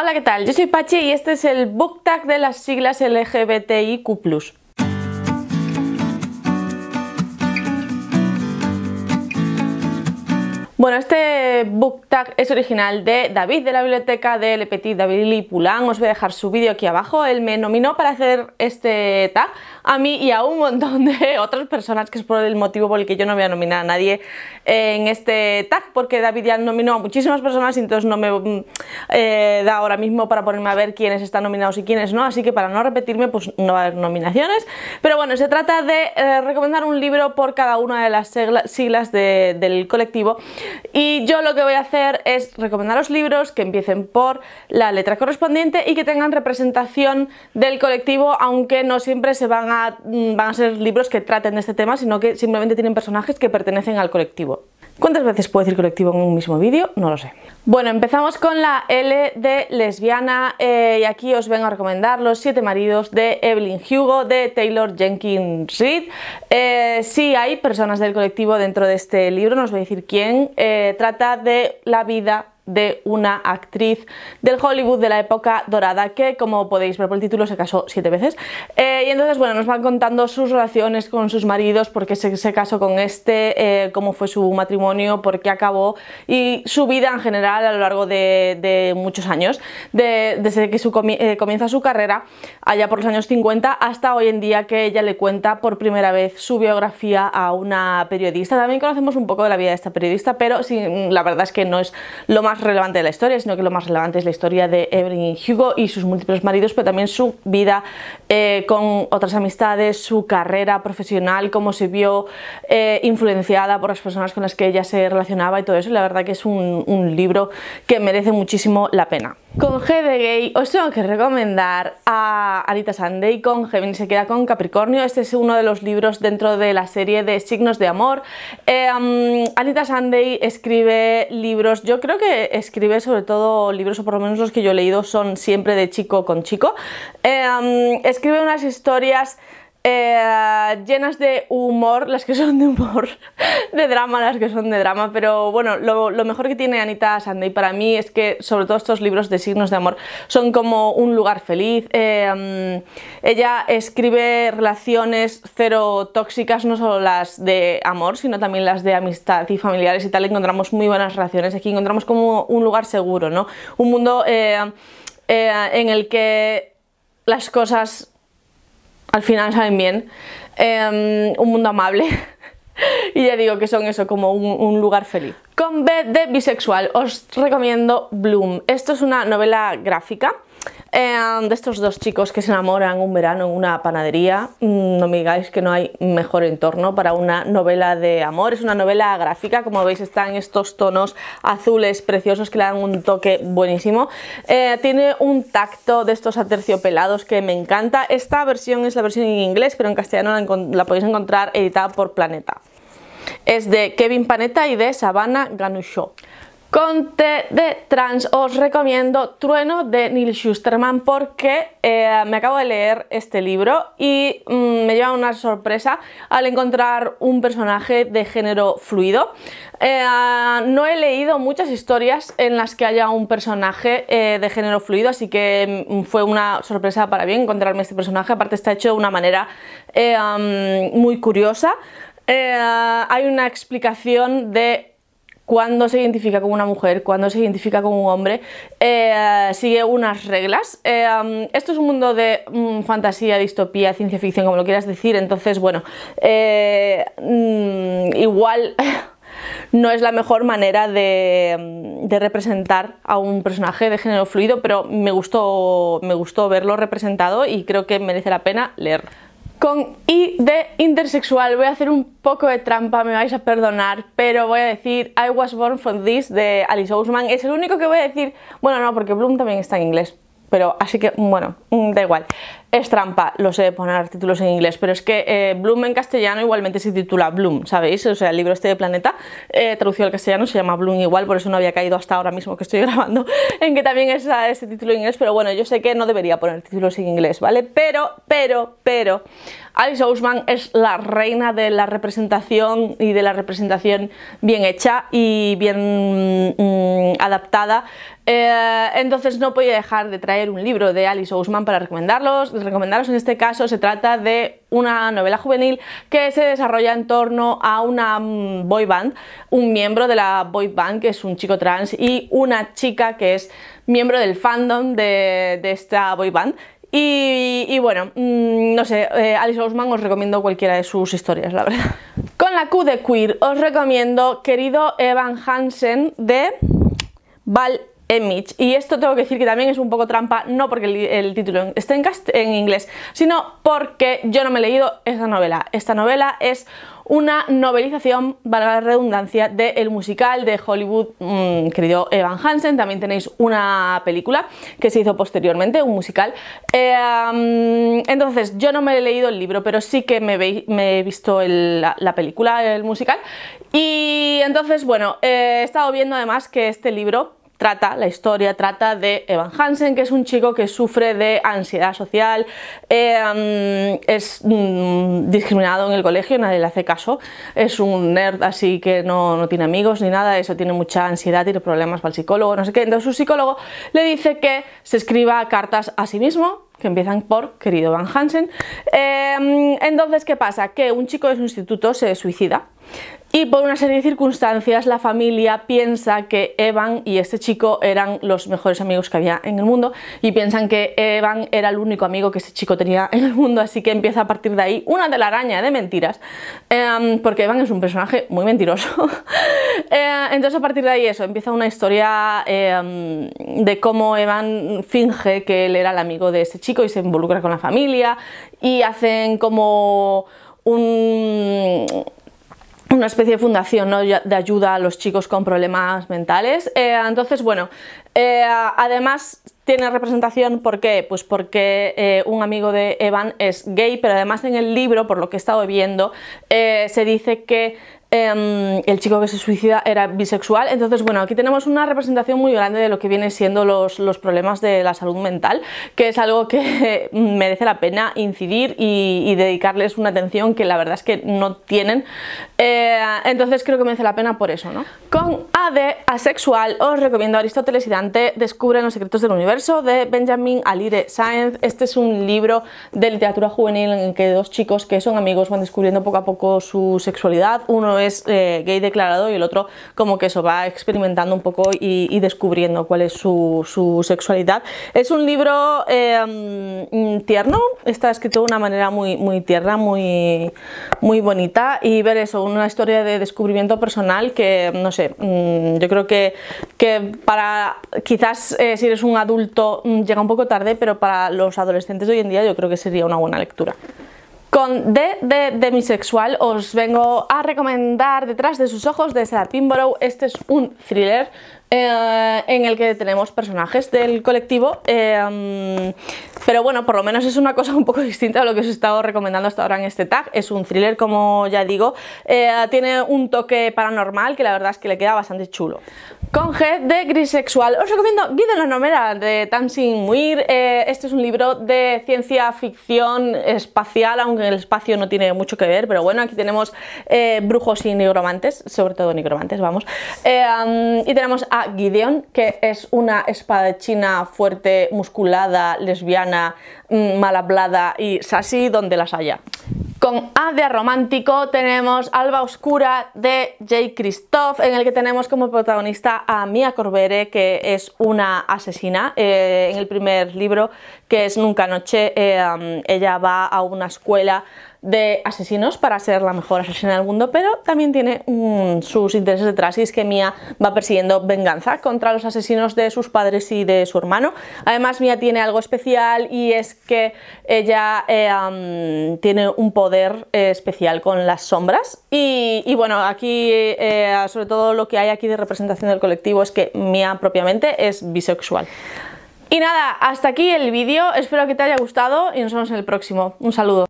Hola, ¿qué tal? Yo soy Pachi y este es el Tag de las siglas LGBTIQ+. Bueno, este book tag es original de David de la biblioteca de Le Petit David Lipulán. Os voy a dejar su vídeo aquí abajo. Él me nominó para hacer este tag a mí y a un montón de otras personas, que es por el motivo por el que yo no voy a nominar a nadie en este tag, porque David ya nominó a muchísimas personas y entonces no me mm, eh, da ahora mismo para ponerme a ver quiénes están nominados y quiénes no. Así que para no repetirme, pues no va a haber nominaciones. Pero bueno, se trata de eh, recomendar un libro por cada una de las siglas del colectivo y yo lo que voy a hacer es recomendar los libros que empiecen por la letra correspondiente y que tengan representación del colectivo, aunque no siempre van a, mm, van a ser libros que traten de este tema, sino que simplemente tienen personajes que pertenecen al colectivo. ¿Cuántas veces puedo decir colectivo en un mismo vídeo? No lo sé. Bueno, empezamos con la L de lesbiana eh, y aquí os vengo a recomendar Los siete maridos de Evelyn Hugo de Taylor Jenkins Reid. Eh, si hay personas del colectivo dentro de este libro, nos os voy a decir quién. Eh, trata de la vida de una actriz del Hollywood de la época dorada que como podéis ver por el título se casó siete veces eh, y entonces bueno nos van contando sus relaciones con sus maridos por qué se, casó con este eh, cómo fue su matrimonio por qué acabó y su vida en general a lo largo de, muchos años desde que eh, comienza su carrera allá por los años 50 hasta hoy en día que ella le cuenta por primera vez su biografía a una periodista también conocemos un poco de la vida de esta periodista pero la verdad es que no es lo más relevante de la historia, sino que lo más relevante es la historia de Evelyn Hugo y sus múltiples maridos, pero también su vida eh, con otras amistades, su carrera profesional, cómo se vio eh, influenciada por las personas con las que ella se relacionaba y todo eso. la verdad que es un, libro que merece muchísimo la pena. Con G de Gay os tengo que recomendar a Anita Sandey, con Gemini se queda con Capricornio. Este es uno de los libros dentro de la serie de signos de amor. Eh, Anita Sandey escribe libros, yo creo que escribe sobre todo libros, o por lo menos los que yo he leído, son siempre de chico con chico. Eh, mm, escribe unas historias eh, llenas de humor, las que son de humor, de drama, las que son de drama, pero bueno, lo, mejor que tiene Anita Sandy para mí es que sobre todo estos libros de signos de amor son como un lugar feliz. Eh, mm, ella escribe relaciones cero tóxicas, no solo las de amor, sino también las de amistad y familiares y tal, encontramos muy buenas relaciones, aquí encontramos como un lugar seguro, ¿no? Un mundo eh, en el que las cosas al final saben bien. Em, un mundo amable. y ya digo que son eso, como un, un, lugar feliz. Con B de bisexual, os recomiendo Bloom. Esto es una novela gráfica Em, de estos dos chicos que se enamoran un verano en una panadería. Mm, no me digáis que no hay mejor entorno para una novela de amor. Es una novela gráfica, como veis está en estos tonos azules preciosos que le dan un toque buenísimo. Eh, tiene un tacto de estos aterciopelados que me encanta. Esta versión es la versión en inglés, pero en castellano la, podéis encontrar editada por Planeta. Es de Kevin Panetta y de Savannah Ganusho. Con T de trans os recomiendo Trueno de Neil Schusterman porque eh, me acabo de leer este libro y mm, me lleva una sorpresa al encontrar un personaje de género fluido. Eh, no he leído muchas historias en las que haya un personaje eh, de género fluido, así que mm, fue una sorpresa para mí encontrarme este personaje. Aparte está hecho de una manera mm, muy curiosa. hay una explicación de cuando se identifica como una mujer, cuando se identifica como un hombre, eh, sigue unas reglas. Eh, esto es un mundo de mm, fantasía, distopía, ciencia ficción, como lo quieras decir, entonces, bueno, eh, mm, igual... no es la mejor manera de, de, representar a un personaje de género fluido, pero me gustó, me gustó verlo representado y creo que merece la pena leer. Con I de intersexual voy a hacer un poco de trampa, me vais a perdonar, pero voy a decir I was born for this de Alice Ousman. Es el único que voy a decir, bueno, no, porque Bloom también está en inglés, pero así que, bueno, mm, da igual. Es trampa, lo sé, poner títulos en inglés, pero es que eh, Bloom en castellano igualmente se titula Bloom, ¿sabéis? O sea, el libro este de Planeta, eh, traducido al castellano, se llama Bloom igual, por eso no había caído hasta ahora mismo que estoy grabando en que también es ah, este título en inglés, pero bueno, yo sé que no debería poner títulos en inglés, ¿vale? Pero, pero, pero, Alice Ousman es la reina de la representación y de la representación bien hecha y bien mm, adaptada. Eh, entonces no podía dejar de traer un libro de Alice Ousman para recomendarlos, pues recomendaros en este caso se trata de una novela juvenil que se desarrolla en torno a una mm, boy band, un miembro de la boy band que es un chico trans y una chica que es miembro del fandom de, esta boy band y, bueno, mm, no sé, eh, Alice Osman os recomiendo cualquiera de sus historias, la verdad. Con la Q de Queer os recomiendo Querido Evan Hansen de Val y esto tengo que decir que también es un poco trampa, no porque el, título esté en, inglés, sino porque yo no me he leído esa novela. Esta novela es una novelización, para la redundancia, del musical de Hollywood mm, querido Evan Hansen. También tenéis una película que se hizo posteriormente, un musical. Eh, mm, entonces, yo no me he leído el libro, pero sí que me, he visto la, película, el musical. Y entonces, bueno, eh, he estado viendo además que este libro trata, la historia trata de Evan Hansen, que es un chico que sufre de ansiedad social, eh, mm, es mm, discriminado en el colegio, nadie le hace caso, es un nerd así que no, no tiene amigos ni nada, eso tiene mucha ansiedad, tiene problemas para el psicólogo, no sé qué, entonces su psicólogo le dice que se escriba cartas a sí mismo que empiezan por querido Van Hansen. Em, entonces, ¿qué pasa? Que un chico de su instituto se suicida y por una serie de circunstancias la familia piensa que Evan y este chico eran los mejores amigos que había en el mundo y piensan que Evan era el único amigo que este chico tenía en el mundo, así que empieza a partir de ahí una de la araña de mentiras, em, porque Evan es un personaje muy mentiroso. Eh, entonces a partir de ahí eso, empieza una historia em, de cómo Evan finge que él era el amigo de este chico y se involucra con la familia y hacen como una especie de fundación de ayuda a los chicos con problemas mentales. Eh, entonces, bueno, eh, además tiene representación, ¿por qué? Pues porque eh, un amigo de Evan es gay, pero además en el libro, por lo que he estado viendo, se dice que Em, el chico que se suicida era bisexual. Entonces, bueno, aquí tenemos una representación muy grande de lo que vienen siendo los, problemas de la salud mental, que es algo que merece la pena incidir y, dedicarles una atención que la verdad es que no tienen. Eh, entonces, creo que merece la pena por eso, ¿no? Con AD asexual, os recomiendo Aristóteles y Dante descubren los secretos del universo de Benjamin Alire Sáenz. Este es un libro de literatura juvenil en el que dos chicos que son amigos van descubriendo poco a poco su sexualidad. Uno es eh, gay declarado y el otro como que eso va experimentando un poco y, descubriendo cuál es su, sexualidad. Es un libro em, tierno, está escrito de una manera muy, tierna, muy, muy bonita y ver eso, una historia de descubrimiento personal que, no sé, mm, yo creo que, que para quizás eh, si eres un adulto mm, llega un poco tarde, pero para los adolescentes hoy en día yo creo que sería una buena lectura. Con D de Demisexual os vengo a recomendar Detrás de sus ojos de Sarah Pimborough. Este es un thriller eh, en el que tenemos personajes del colectivo, eh, pero bueno, por lo menos es una cosa un poco distinta a lo que os he estado recomendando hasta ahora en este tag, es un thriller como ya digo, eh, tiene un toque paranormal que la verdad es que le queda bastante chulo. Con G de Gris Sexual, os recomiendo Guía de la Nomera de Tamsin Muir, este es un libro de ciencia ficción espacial, aunque el espacio no tiene mucho que ver, pero bueno, aquí tenemos brujos y nigromantes, sobre todo nigromantes, vamos, y tenemos a Gideon, que es una espada china fuerte, musculada, lesbiana, mm, mal hablada y sassy donde las haya. Con A de romántico tenemos Alba Oscura de J. Christoph, en el que tenemos como protagonista a Mia Corbere, que es una asesina. Eh, en el primer libro que es Nunca Noche. Eh, ella va a una escuela de asesinos para ser la mejor asesina del mundo, pero también tiene mm, sus intereses detrás y es que Mia va persiguiendo venganza contra los asesinos de sus padres y de su hermano. Además, Mia tiene algo especial y es que ella eh, tiene un poder eh, especial con las sombras y, bueno, aquí sobre todo lo que hay aquí de representación del colectivo es que Mia propiamente es bisexual. Y nada, hasta aquí el vídeo, espero que te haya gustado y nos vemos en el próximo. Un saludo.